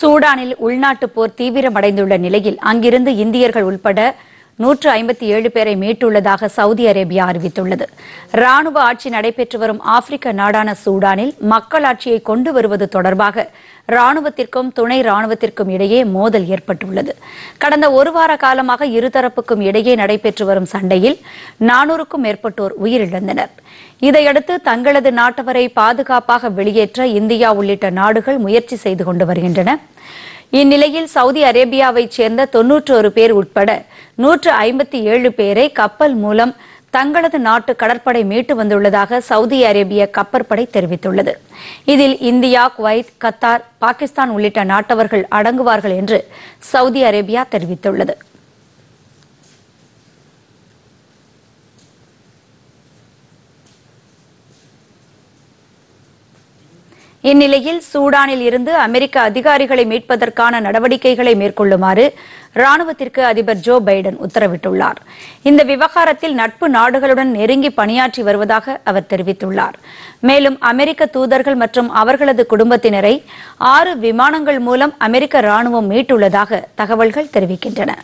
சூடானில் உள்நாட்டு போர் தீவிரமடைந்துள்ள நிலையில் அங்கிருந்து இந்தியர்கள் உள்பட நூற்று ஐம்பத்தி ஏழு பேரை மீட்டுள்ளதாக சவுதி அரேபியா அறிவித்துள்ளது ராணுவ ஆட்சி நடைபெற்று வரும் ஆப்பிரிக்க நாடான சூடானில் மக்கள் ஆட்சியை கொண்டு வருவது தொடர்பாக ராணுவத்திற்கும் துணை ராணுவத்திற்கும் இடையே மோதல் ஏற்பட்டுள்ளது கடந்த ஒரு வார காலமாக இருதரப்புக்கும் இடையே நடைபெற்று வரும் சண்டையில் நானூறுக்கும் மேற்பட்டோர் உயிரிழந்தனர் இதையடுத்து தங்களது நாட்டவரை பாதுகாப்பாக வெளியேற்ற இந்தியா உள்ளிட்ட நாடுகள் முயற்சி செய்து கொண்டு வருகின்றன இந்நிலையில் சவுதி அரேபியாவைச் சேர்ந்த தொன்னூற்றொரு பேர் உட்பட நூற்று ஐம்பத்தி ஏழு பேரை கப்பல் மூலம் தங்களது நாட்டு கடற்படை மீட்டு வந்துள்ளதாக சவுதி அரேபிய கப்பற்படை தெரிவித்துள்ளது இதில் இந்தியா குவைத் கத்தார் பாகிஸ்தான் உள்ளிட்ட நாட்டவர்கள் அடங்குவார்கள் என்று சவுதி அரேபியா தெரிவித்துள்ளது இந்நிலையில் சூடானில் இருந்து அமெரிக்க அதிகாரிகளை மீட்பதற்கான நடவடிக்கைகளை மேற்கொள்ளுமாறு ராணுவத்திற்கு அதிபர் ஜோ பைடன் உத்தரவிட்டுள்ளார் இந்த விவகாரத்தில் நட்பு நாடுகளுடன் நெருங்கி பணியாற்றி வருவதாக அவர் தெரிவித்துள்ளார் மேலும் அமெரிக்க தூதர்கள் மற்றும் அவர்களது குடும்பத்தினரை ஆறு விமானங்கள் மூலம் அமெரிக்க ராணுவம் மீட்டுள்ளதாக தகவல்கள் தெரிவிக்கின்றன